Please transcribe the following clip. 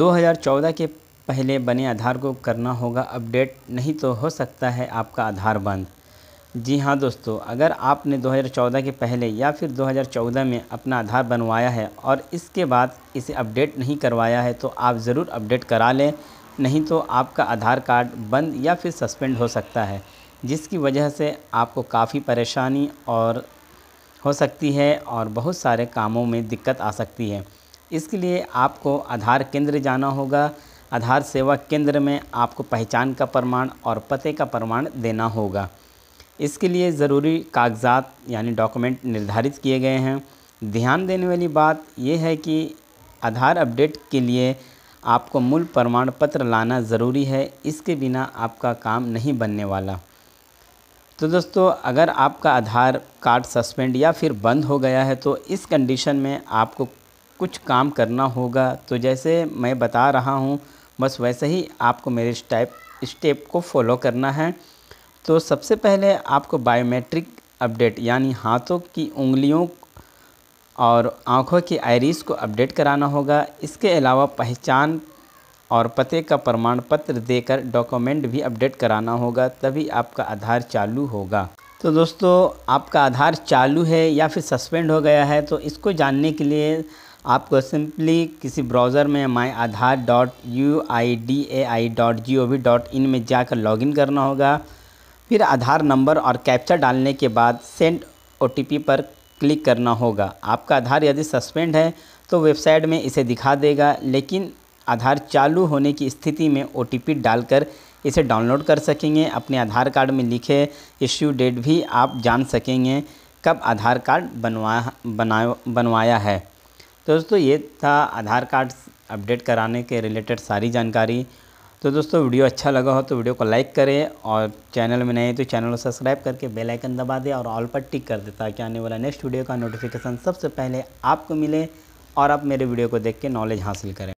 2014 के पहले बने आधार को करना होगा अपडेट नहीं तो हो सकता है आपका आधार बंद जी हाँ दोस्तों अगर आपने 2014 के पहले या फिर 2014 में अपना आधार बनवाया है और इसके बाद इसे अपडेट नहीं करवाया है तो आप ज़रूर अपडेट करा लें नहीं तो आपका आधार कार्ड बंद या फिर सस्पेंड हो सकता है जिसकी वजह से आपको काफ़ी परेशानी और हो सकती है और बहुत सारे कामों में दिक्कत आ सकती है इसके लिए आपको आधार केंद्र जाना होगा आधार सेवा केंद्र में आपको पहचान का प्रमाण और पते का प्रमाण देना होगा इसके लिए ज़रूरी कागजात यानी डॉक्यूमेंट निर्धारित किए गए हैं ध्यान देने वाली बात यह है कि आधार अपडेट के लिए आपको मूल प्रमाण पत्र लाना ज़रूरी है इसके बिना आपका काम नहीं बनने वाला तो दोस्तों अगर आपका आधार कार्ड सस्पेंड या फिर बंद हो गया है तो इस कंडीशन में आपको कुछ काम करना होगा तो जैसे मैं बता रहा हूँ बस वैसे ही आपको मेरे स्टेप स्टेप को फॉलो करना है तो सबसे पहले आपको बायोमेट्रिक अपडेट यानी हाथों की उंगलियों और आँखों की आयरिस को अपडेट कराना होगा इसके अलावा पहचान और पते का प्रमाण पत्र देकर डॉक्यूमेंट भी अपडेट कराना होगा तभी आपका आधार चालू होगा तो दोस्तों आपका आधार चालू है या फिर सस्पेंड हो गया है तो इसको जानने के लिए आपको सिंपली किसी ब्राउज़र में my Aadhaar dot U I D A I dot G O V dot in में जाकर लॉगिन करना होगा फिर आधार नंबर और कैप्चा डालने के बाद सेंड ओ टी पी पर क्लिक करना होगा आपका आधार यदि सस्पेंड है तो वेबसाइट में इसे दिखा देगा लेकिन आधार चालू होने की स्थिति में ओ टी पी डालकर इसे डाउनलोड कर सकेंगे अपने आधार कार्ड में लिखे इश्यू डेट भी आप जान सकेंगे कब आधार कार्ड बनवा बना बनवाया है तो दोस्तों ये था आधार कार्ड अपडेट कराने के रिलेटेड सारी जानकारी तो दोस्तों वीडियो अच्छा लगा हो तो वीडियो को लाइक करें और चैनल में नए हैं तो चैनल को सब्सक्राइब करके बेल आइकन दबा दें और ऑल पर टिक कर दें ताकि आने वाला नेक्स्ट वीडियो का नोटिफिकेशन सबसे पहले आपको मिले और आप मेरे वीडियो को देख के नॉलेज हासिल करें